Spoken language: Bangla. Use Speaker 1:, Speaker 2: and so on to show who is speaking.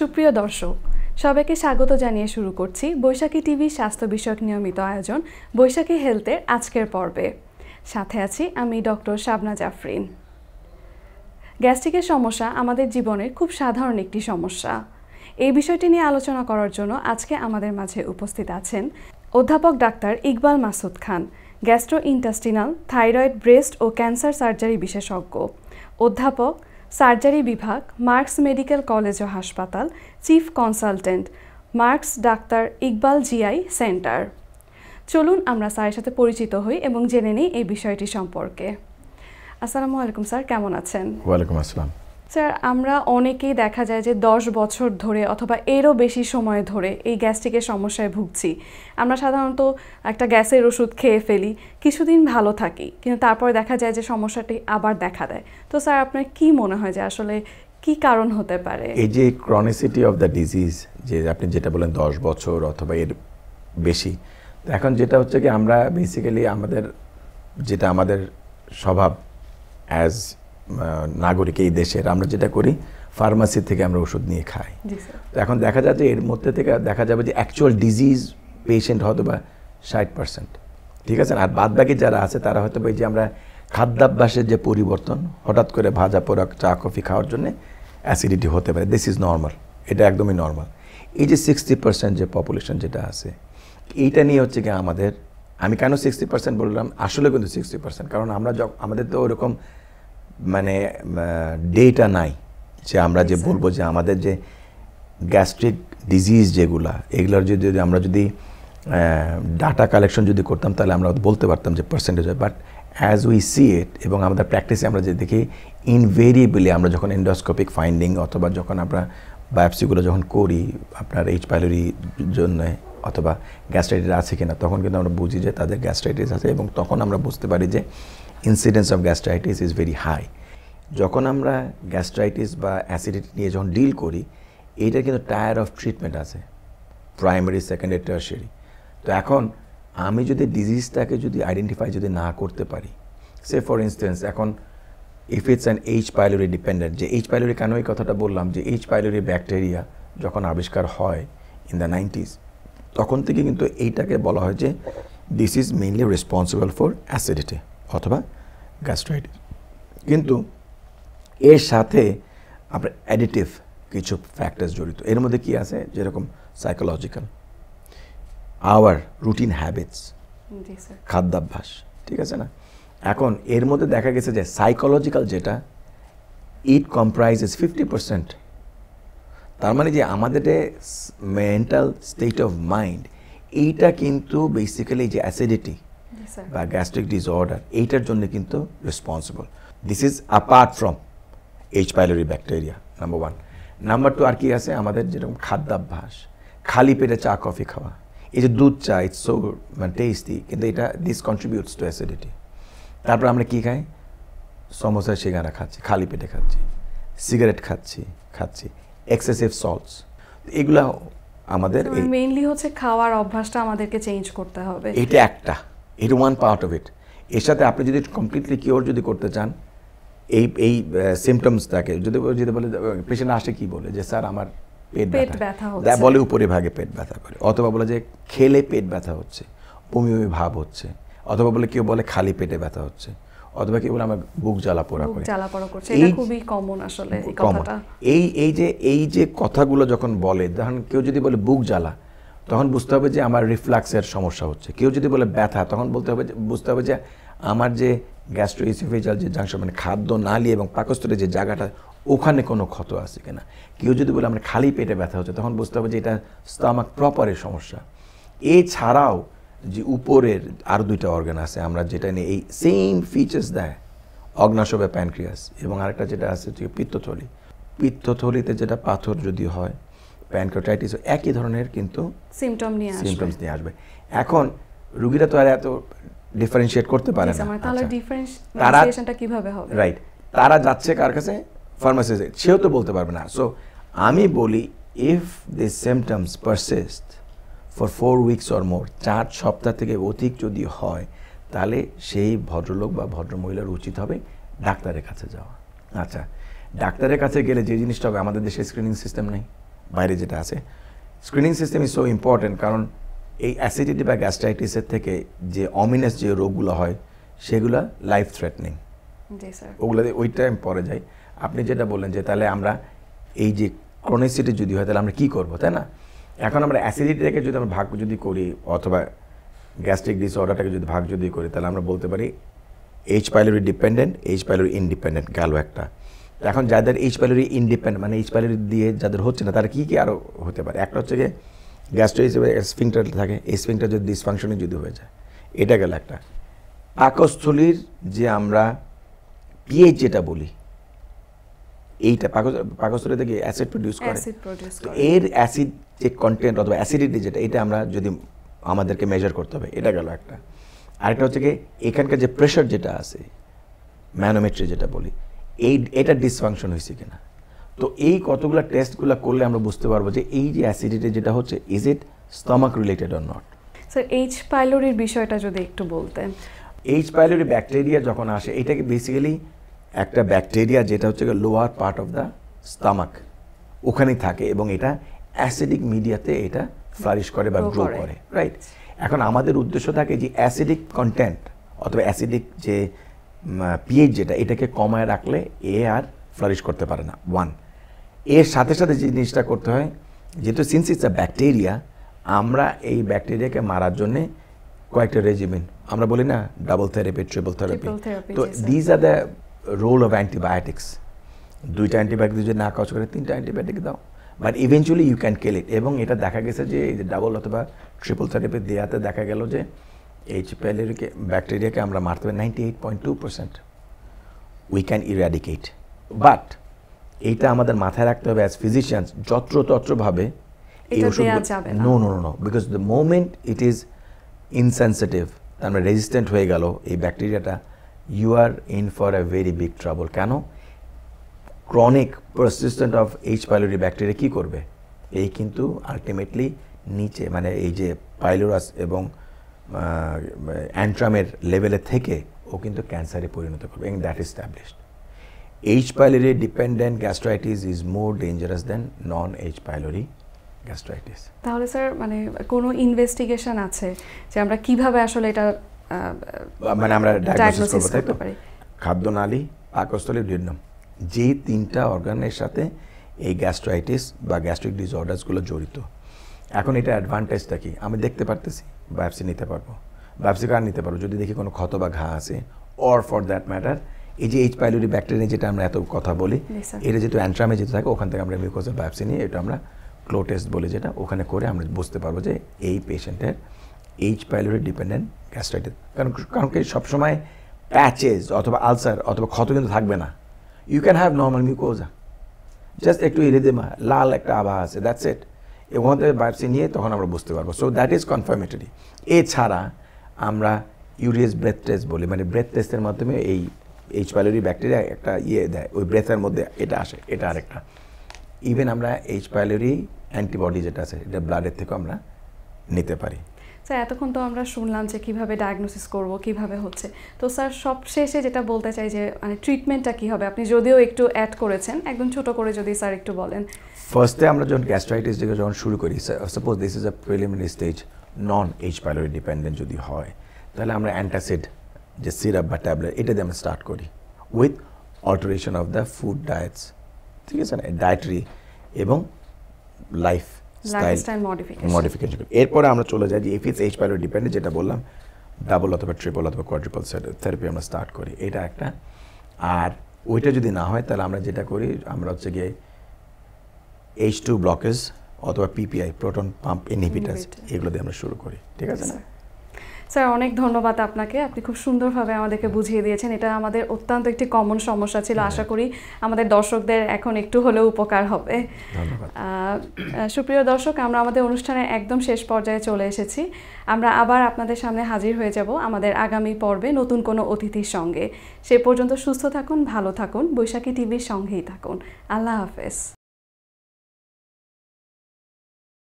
Speaker 1: সুপ্রিয় দর্শক সবাইকে স্বাগত জানিয়ে শুরু করছি বৈশাখী টিভি স্বাস্থ্য বিষয়ক নিয়মিত আয়োজন বৈশাখী হেলথের আজকের পর্বে সাথে আছি আমি ডক্টর শাবনা জাফরিন গ্যাস্ট্রিকের সমস্যা আমাদের জীবনের খুব সাধারণ একটি সমস্যা এই বিষয়টি নিয়ে আলোচনা করার জন্য আজকে আমাদের মাঝে উপস্থিত আছেন অধ্যাপক doctor Iqbal Masud Khan gastro intestinal thyroid breast ও ক্যান্সার সার্জারি বিশেষজ্ঞ অধ্যাপক সার্জারি বিভাগ মার্কস মেডিকেল কলেজ ও হাসপাতাল chief consultant Marks doctor Iqbal GI center চলুন আমরা স্যারের সাথে পরিচিত হই এবং জেনে নিই এই বিষয়টি সম্পর্কে আসসালামু আলাইকুম স্যার কেমন আছেন ওয়ালাইকুম আসসালাম স্যার আমরা অনেকেই দেখা যায় যে দশ বছর ধরে অথবা এরও বেশি সময় ধরে এই গ্যাস্ট্রিকের সমস্যায় ভুগছি আমরা সাধারণত একটা গ্যাসের ওষুধ খেয়ে ফেলি কিছুদিন ভালো থাকি কিন্তু তারপরে দেখা যায় যে সমস্যাটি আবার দেখা দেয় তো স্যার আপনার কি মনে হয় যে আসলে কি কারণ হতে পারে এই
Speaker 2: যে ক্রনিসিটি অফ দ্য ডিজিজ যে আপনি যেটা বলেন দশ বছর অথবা এর বেশি এখন যেটা হচ্ছে কি আমরা বেসিক্যালি আমাদের যেটা আমাদের স্বভাব অ্যাজ নাগরিক এই দেশের আমরা যেটা করি ফার্মাসি থেকে আমরা ওষুধ নিয়ে খাই এখন দেখা যাচ্ছে এর মধ্যে থেকে দেখা যাবে যে অ্যাকচুয়াল ডিজিজ পেশেন্ট হয়তো বা ষাট পার্সেন্ট ঠিক আছে আর বাদ বাকি যারা আছে তারা হয়তো বা যে আমরা খাদ্যাভ্যাসের যে পরিবর্তন হঠাৎ করে ভাজা পোড়া চা কফি খাওয়ার জন্য অ্যাসিডিটি হতে পারে দিস ইজ নর্মাল এটা একদমই নর্মাল এই যে সিক্সটি পার্সেন্ট যে পপুলেশন যেটা আছে এইটা নিয়ে হচ্ছে কি আমাদের আমি কেন সিক্সটি পার্সেন্ট বললাম আসলে কিন্তু সিক্সটি পার্সেন্ট কারণ আমরা আমাদের তো ওরকম মানে ডেটা নাই যে আমরা যে বলবো যে আমাদের যে গ্যাস্ট্রিক ডিজিজ যেগুলা এগুলোর যদি আমরা যদি ডাটা কালেকশন যদি করতাম তাহলে আমরা বলতে পারতাম যে পার্সেন্টেজ হয় but as we see it এবং আমাদের প্র্যাকটিসে আমরা যে দেখি ইনভেরিয়েবলি আমরা যখন এন্ডোস্কোপিক ফাইন্ডিং অথবা যখন আমরা বায়োপসিগুলো যখন করি আপনার এইচ পাইলোরির জন্যে অথবা গ্যাস্ট্রাইটিস আছে কিনা তখন কিন্তু আমরা বুঝি যে তাদের গ্যাস্ট্রাইটিস আছে এবং তখন আমরা বুঝতে পারি যে incidence of gastritis is very high যখন আমরা গ্যাস্ট্রাইটিস বা অ্যাসিডিটি নিয়ে যখন ডিল করি এইটা কিন্তু টায়ার অফ ট্রিটমেন্ট আছে প্রাইমারি সেকেন্ডারি টার্সারি তো এখন আমি যদি ডিজিজটাকে যদি আইডেন্টিফাই যদি না করতে পারি সে ফর ইনস্টেন্স এখন if it's an H pylori dependent যে এইচ পাইলোরি কেন এই কথাটা বললাম যে এইচ পাইলোরি ব্যাকটেরিয়া যখন আবিষ্কার হয় ইন দ্য নাইনটিস তখন থেকে কিন্তু এইটাকে বলা হয় যে this is mainly responsible for acidity অথবা গ্যাস্ট্রাইটিস কিন্তু এর সাথে আপনার অ্যাডিটিভ কিছু ফ্যাক্টরস জড়িত এর মধ্যে কি আছে যেরকম সাইকোলজিক্যাল আওয়ার রুটিন হ্যাবিটস খাদ্যাভ্যাস ঠিক আছে না এখন এর মধ্যে দেখা গেছে যে সাইকোলজিক্যাল যেটা ইট কম্প্রাইজেস ফিফটি পার্সেন্ট তার মানে যে আমাদের মেন্টাল স্টেট অফ মাইন্ড এইটা কিন্তু বেসিক্যালি যে অ্যাসিডিটি বা গ্যাস্ট্রিক ডিসঅর্ডার এইটার জন্য কিন্তু responsible this is apart from H pylori bacteria number one number two আর কি আছে আমাদের যেরকম খাদ্যাভ্যাস খালি পেটে চা কফি খাওয়া এই যে দুধ চা ইটস সো মানে টেস্টি কিন্তু এটা দিস কন্ট্রিবিউটস টু অ্যাসিডিটি তারপর আমরা কী খাই সমোসা সিঙ্গারা খাচ্ছি খালি পেটে খাচ্ছি সিগারেট খাচ্ছি খাচ্ছি এক্সেসিভ সল্টস এগুলা আমাদের
Speaker 1: মেইনলি মানে হচ্ছে খাওয়ার অভ্যাসটা আমাদেরকে চেঞ্জ করতে হবে এটা
Speaker 2: একটা এর ওয়ান পার্ট অফ ইট এর সাথে আপনি যদি কমপ্লিটলি কিওর যদি করতে চান এই এই থাকে যদি যদি বলে পেশেন্ট আসে কি বলে যে স্যার আমার পেট ব্যথা হচ্ছে বলে উপরে ভাগে পেট ব্যথা করে অথবা বলে যে খেলে পেট ব্যথা হচ্ছে বমি বমি ভাব হচ্ছে অথবা বলে কেউ বলে খালি পেটে ব্যথা হচ্ছে অথবা কেবল আমার বুক জ্বালা পোড়া করে জ্বালা পোড়া করছে এটা খুবই
Speaker 1: কমন আসলে এই কথাটা
Speaker 2: এই এই যে এই যে কথাগুলো যখন বলে তখন কেউ যদি বলে বুক জ্বালা তখন বুঝতে হবে যে আমার রিফ্লাক্সের সমস্যা হচ্ছে কেউ যদি বলে ব্যথা তখন বলতে হবে বুঝতে হবে যে আমার যে গ্যাস্ট্রো যে জাংশন মানে খাদ্য নালী এবং পাকস্থলে যে জায়গাটা ওখানে কোনো ক্ষত আছে কিনা কেউ যদি বলে আমার খালি পেটে ব্যথা হচ্ছে তখন বুঝতে হবে যে এটা স্টামাক প্রপারের সমস্যা এছাড়াও যে উপরের আর দুইটা অর্গান আছে আমরা যেটা নিয়ে এই সেম ফিচার্স দেয় অগ্নাশবে প্যানক্রিয়াস এবং আরেকটা যেটা আছে যে পিত্তথলি পিত্তথলিতে যেটা পাথর যদি হয় প্যানক্রোটাইটিস একই ধরনের কিন্তু সিমটম নিয়ে সিমটমস নিয়ে আসবে এখন রুগীরা তো আর এত ডিফারেন্সিয়েট করতে পারে না
Speaker 1: তাহলে ডিফারেন্সিয়েশনটা আচ্ছা। কিভাবে হবে রাইট তারা যাচ্ছে কার কাছে
Speaker 2: ফার্মাসিস্ট সেও তো বলতে পারবে না সো আমি বলি if the symptoms persist for four weeks or more চার সপ্তাহ থেকে অধিক যদি হয় তাহলে সেই ভদ্রলোক বা ভদ্রমহিলার উচিত হবে ডাক্তারের কাছে যাওয়া আচ্ছা ডাক্তারের কাছে গেলে যে জিনিসটা হবে আমাদের দেশে স্ক্রিনিং সিস্টেম নেই বাইরে যেটা আছে screening system is so important কারণ এই অ্যাসিডিটি বা গ্যাস্ট্রাইটিসের থেকে যে অমিনাস যে রোগগুলো হয় সেগুলো লাইফ থ্রেটনিং ওগুলো ওই আমি পরে যায় আপনি যেটা বললেন যে তাহলে আমরা এই যে ক্রনিসিটি যদি হয় তাহলে আমরা কী করবো তাই না এখন আমরা অ্যাসিডিটিটাকে যদি আমরা ভাগ যদি করি অথবা গ্যাস্ট্রিক ডিসঅর্ডারটাকে যদি ভাগ যদি করি তাহলে আমরা বলতে পারি H pylori dependent H pylori independent গেল একটা এখন যাদের এইচ পাইলোরি ইনডিপেন্ডেন্ট মানে এইচ পাইলোরি দিয়ে যাদের হচ্ছে না তারা কী কী আরও হতে পারে একটা হচ্ছে গিয়ে গ্যাস্ট্রো হিসেবে স্পিংটার থাকে এই স্পিংটার যদি ডিসফাংশনে যদি হয়ে যায় এটা গেল একটা পাকস্থলীর যে আমরা পিএইচ যেটা বলি এইটা পাকস্থলী থেকে অ্যাসিড প্রডিউস করে এর অ্যাসিড যে কন্টেন্ট অথবা অ্যাসিডিটি যেটা এটা আমরা যদি আমাদেরকে মেজার করতে হবে এটা গেল একটা আরেকটা হচ্ছে কি এখানকার যে প্রেশার যেটা আছে ম্যানোমেট্রি যেটা বলি এই এটা ডিসফাংশন হয়েছে কিনা তো এই কতগুলো টেস্টগুলো করলে আমরা বুঝতে পারবো যে এই যে অ্যাসিডিটি যেটা হচ্ছে is it stomach related or not
Speaker 1: sir H পাইলোরির বিষয়টা যদি একটু বলতেন
Speaker 2: এইচ পাইলোরি ব্যাকটেরিয়া যখন আসে এটাকে বেসিক্যালি একটা ব্যাকটেরিয়া যেটা হচ্ছে lower part of the stomach ওখানেই থাকে এবং এটা অ্যাসিডিক মিডিয়াতে এটা ফ্লারিশ করে বা গ্রো করে রাইট এখন আমাদের উদ্দেশ্য থাকে যে অ্যাসিডিক কন্টেন্ট অথবা অ্যাসিডিক যে পিএইচ যেটা এটাকে কমায় রাখলে এ আর ফ্লারিশ করতে পারে না ওয়ান এর সাথে সাথে যে জিনিসটা করতে হয় যেহেতু সিন্স ইটস আ ব্যাকটেরিয়া আমরা এই ব্যাকটেরিয়াকে মারার জন্যে কয়েকটা রেজিমেন্ট আমরা বলি না ডাবল থেরাপি ট্রিপল থেরাপি তো these are the role of antibiotics দুইটা অ্যান্টিবায়োটিক যদি না কাজ করে তিনটা অ্যান্টিবায়োটিক দাও but eventually you can kill it এবং এটা দেখা গেছে যে এই যে ডাবল অথবা ট্রিপল থেরাপি দেওয়াতে দেখা গেল যে এইচ প্যালেরিকে ব্যাকটেরিয়াকে আমরা মারতে পারি ninety eight point two percent we can eradicate but এইটা আমাদের মাথায় রাখতে হবে অ্যাজ ফিজিশিয়ানস যত্রতত্রভাবে এই ওষুধ no no no because the moment it is insensitive তার মানে রেজিস্ট্যান্ট হয়ে গেল এই ব্যাকটেরিয়াটা you are in for a very big trouble কেন chronic persistent of H pylori bacteria কী করবে এই কিন্তু আলটিমেটলি নিচে মানে এই যে পাইলোরাস এবং অ্যান্ট্রামের লেভেলের থেকে ও কিন্তু ক্যান্সারে পরিণত করবে এবং that established H pylori dependent gastritis is more dangerous than non H pylori gastritis
Speaker 1: তাহলে স্যার মানে কোনো ইনভেস্টিগেশন আছে যে আমরা কিভাবে আসলে এটা
Speaker 2: মানে আমরা ডায়াগনোসিস করব তাই তো খাদ্যনালী পাকস্থলী ডিউডেনাম যে তিনটা অর্গানের সাথে এই গ্যাস্ট্রাইটিস বা গ্যাস্ট্রিক ডিসঅর্ডার্সগুলো জড়িত এখন এটা অ্যাডভান্টেজটা কি আমি দেখতে পারতেছি বায়োপসি নিতে পারবো বায়োপসি কার নিতে পারবো যদি দেখি কোনো ক্ষত বা ঘা আছে অর ফর দ্যাট ম্যাটার এই যে এইচ পাইলোরি ব্যাকটেরিয়া যেটা আমরা এত কথা বলি এটা যেহেতু অ্যান্ট্রামে যেতে থাকে ওখান থেকে আমরা মিউকোসের বায়োপসি নিয়ে এটা আমরা ক্লো টেস্ট বলি যেটা ওখানে করে আমরা বুঝতে পারবো যে এই পেশেন্টের এইচ প্যালোরি ডিপেন্ডেন্ট গ্যাস্ট্রাইটিস কারণ কারণ কি সবসময় প্যাচেস অথবা আলসার অথবা ক্ষত কিন্তু থাকবে না you can have normal mucosa just একটু ইরিদেমা লাল একটা আভা আছে দ্যাটস ইট ওখান থেকে বায়োপসি নিয়ে তখন আমরা বুঝতে পারবো সো দ্যাট ইজ কনফার্মেটরি এছাড়া আমরা ইউরিয়াস ব্রেথ টেস্ট বলি মানে ব্রেথ টেস্টের মাধ্যমে এই এইচ প্যালোরি ব্যাকটেরিয়া একটা ইয়ে দেয় ওই ব্রেথের মধ্যে এটা আসে এটা আরেকটা ইভেন আমরা এইচ প্যালোরি অ্যান্টিবডি যেটা আছে এটা ব্লাডের থেকেও আমরা নিতে পারি
Speaker 1: স্যার এতক্ষণ তো আমরা শুনলাম যে কিভাবে ডায়াগনোসিস করব কিভাবে হচ্ছে তো স্যার সব শেষে যেটা বলতে চাই যে মানে ট্রিটমেন্টটা কি হবে আপনি যদিও একটু অ্যাড করেছেন একদম ছোট করে যদি স্যার একটু বলেন
Speaker 2: ফার্স্টে আমরা যখন গ্যাস্ট্রাইটিস যখন শুরু করি suppose this is a preliminary stage non H pylori dependent যদি হয় তাহলে আমরা অ্যান্টাসিড যে সিরাপ বা ট্যাবলেট এটা দিয়ে আমরা স্টার্ট করি with alteration of the food diets ঠিক আছে না ডায়েটারি এবং লাইফ মডিফিকেশন এরপরে আমরা চলে যাই যে এইচ যেটা বললাম ডাবল অথবা ট্রিপল অথবা কোয়াড্রিপল থেরাপি আমরা স্টার্ট করি এটা একটা আর ওইটা যদি না হয় তাহলে আমরা যেটা করি আমরা হচ্ছে গিয়ে এইচ টু ব্লকেজ অথবা পিপিআই প্রোটন পাম্প ইনহিবিটার্স এগুলো দিয়ে আমরা শুরু করি ঠিক আছে না
Speaker 1: স্যার অনেক ধন্যবাদ আপনাকে আপনি খুব সুন্দরভাবে আমাদেরকে বুঝিয়ে দিয়েছেন এটা আমাদের অত্যন্ত একটি কমন সমস্যা ছিল আশা করি আমাদের দর্শকদের এখন একটু হলেও উপকার হবে সুপ্রিয় দর্শক আমরা আমাদের অনুষ্ঠানের একদম শেষ পর্যায়ে চলে এসেছি আমরা আবার আপনাদের সামনে হাজির হয়ে যাব আমাদের আগামী পর্বে নতুন কোনো অতিথির সঙ্গে সে পর্যন্ত সুস্থ থাকুন ভালো থাকুন বৈশাখী টিভির সঙ্গেই থাকুন আল্লাহ হাফেজ